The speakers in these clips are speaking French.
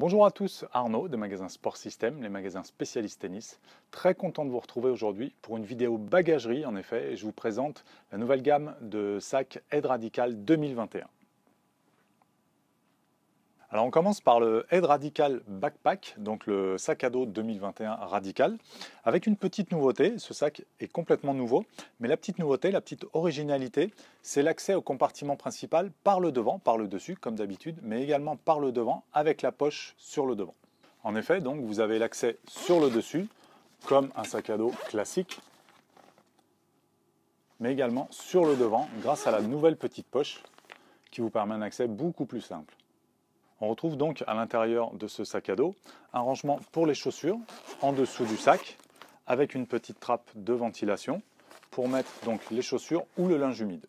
Bonjour à tous, Arnaud de magasins Sport System, les magasins spécialistes tennis. Très content de vous retrouver aujourd'hui pour une vidéo bagagerie en effet. Et je vous présente la nouvelle gamme de sacs Aide Radical 2021. Alors on commence par le Head Radical Backpack, donc le sac à dos 2021 radical, avec une petite nouveauté, ce sac est complètement nouveau, mais la petite nouveauté, la petite originalité, c'est l'accès au compartiment principal par le devant, par le dessus comme d'habitude, mais également par le devant avec la poche sur le devant. En effet, donc vous avez l'accès sur le dessus, comme un sac à dos classique, mais également sur le devant grâce à la nouvelle petite poche qui vous permet un accès beaucoup plus simple. On retrouve donc à l'intérieur de ce sac à dos un rangement pour les chaussures en dessous du sac avec une petite trappe de ventilation pour mettre donc les chaussures ou le linge humide.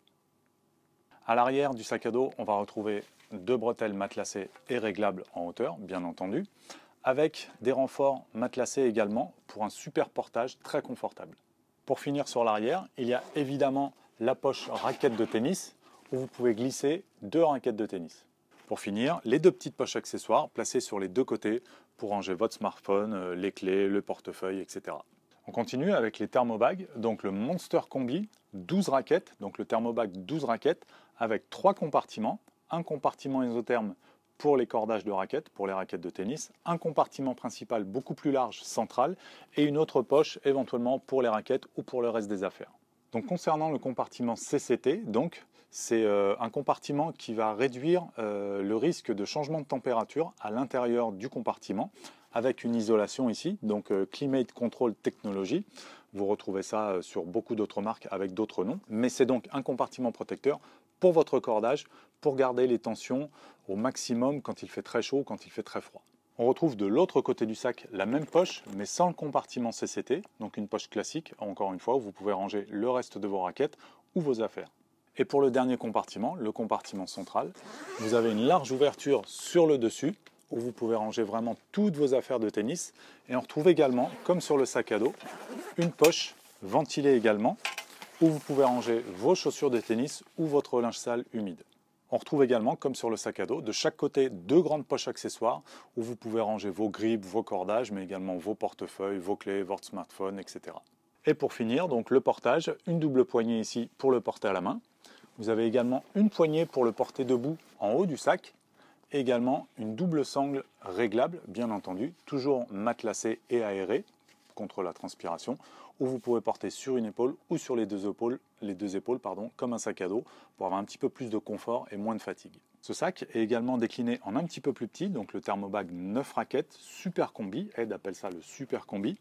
À l'arrière du sac à dos, on va retrouver deux bretelles matelassées et réglables en hauteur, bien entendu, avec des renforts matelassés également pour un super portage très confortable. Pour finir sur l'arrière, il y a évidemment la poche raquette de tennis où vous pouvez glisser deux raquettes de tennis. Pour finir, les deux petites poches accessoires placées sur les deux côtés pour ranger votre smartphone, euh, les clés, le portefeuille, etc. On continue avec les thermobags, donc le Monster Combi 12 raquettes, donc le thermobag 12 raquettes avec trois compartiments, un compartiment isotherme pour les cordages de raquettes, pour les raquettes de tennis, un compartiment principal beaucoup plus large central et une autre poche éventuellement pour les raquettes ou pour le reste des affaires. Donc concernant le compartiment CCT, donc c'est euh, un compartiment qui va réduire euh, le risque de changement de température à l'intérieur du compartiment avec une isolation ici, donc euh, Climate Control Technology. Vous retrouvez ça sur beaucoup d'autres marques avec d'autres noms, mais c'est donc un compartiment protecteur pour votre cordage pour garder les tensions au maximum quand il fait très chaud ou quand il fait très froid. On retrouve de l'autre côté du sac la même poche, mais sans le compartiment CCT, donc une poche classique, encore une fois, où vous pouvez ranger le reste de vos raquettes ou vos affaires. Et pour le dernier compartiment, le compartiment central, vous avez une large ouverture sur le dessus, où vous pouvez ranger vraiment toutes vos affaires de tennis. Et on retrouve également, comme sur le sac à dos, une poche ventilée également, où vous pouvez ranger vos chaussures de tennis ou votre linge sale humide. On retrouve également, comme sur le sac à dos, de chaque côté deux grandes poches accessoires où vous pouvez ranger vos gribes, vos cordages, mais également vos portefeuilles, vos clés, votre smartphone, etc. Et pour finir, donc le portage, une double poignée ici pour le porter à la main. Vous avez également une poignée pour le porter debout en haut du sac. Également une double sangle réglable, bien entendu, toujours matelassée et aérée contre la transpiration, ou vous pouvez porter sur une épaule ou sur les deux épaules, les deux épaules pardon, comme un sac à dos pour avoir un petit peu plus de confort et moins de fatigue. Ce sac est également décliné en un petit peu plus petit, donc le thermobag 9 raquettes, super combi, Ed appelle ça le super combi,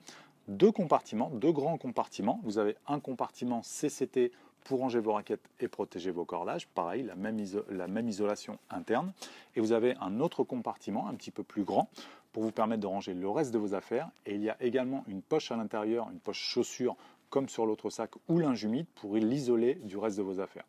deux compartiments, deux grands compartiments. Vous avez un compartiment CCT pour ranger vos raquettes et protéger vos cordages. Pareil, la même, la même isolation interne. Et vous avez un autre compartiment un petit peu plus grand pour vous permettre de ranger le reste de vos affaires. Et il y a également une poche à l'intérieur, une poche chaussure comme sur l'autre sac ou linge humide pour l'isoler du reste de vos affaires.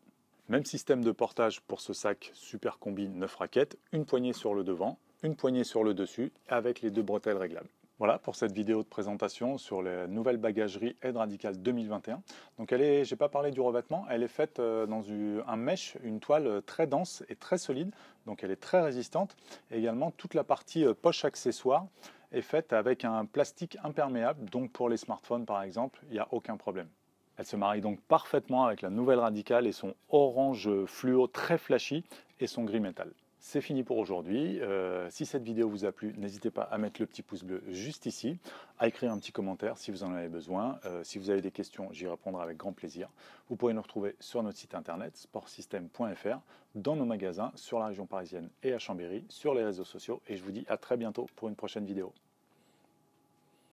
Même système de portage pour ce sac Super Combi 9 raquettes, une poignée sur le devant, une poignée sur le dessus avec les deux bretelles réglables. Voilà pour cette vidéo de présentation sur les nouvelles bagageries Aide Radical 2021. Donc elle est, j'ai pas parlé du revêtement, elle est faite euh, dans un mèche, une toile euh, très dense et très solide, donc elle est très résistante. également toute la partie euh, poche accessoire est faite avec un plastique imperméable, donc pour les smartphones par exemple, il n'y a aucun problème. Elle se marie donc parfaitement avec la nouvelle Radical et son orange fluo très flashy et son gris métal. C'est fini pour aujourd'hui. Euh, si cette vidéo vous a plu, n'hésitez pas à mettre le petit pouce bleu juste ici, à écrire un petit commentaire si vous en avez besoin. Euh, si vous avez des questions, j'y répondrai avec grand plaisir. Vous pourrez nous retrouver sur notre site internet sportsystem.fr, dans nos magasins, sur la région parisienne et à Chambéry, sur les réseaux sociaux. Et je vous dis à très bientôt pour une prochaine vidéo.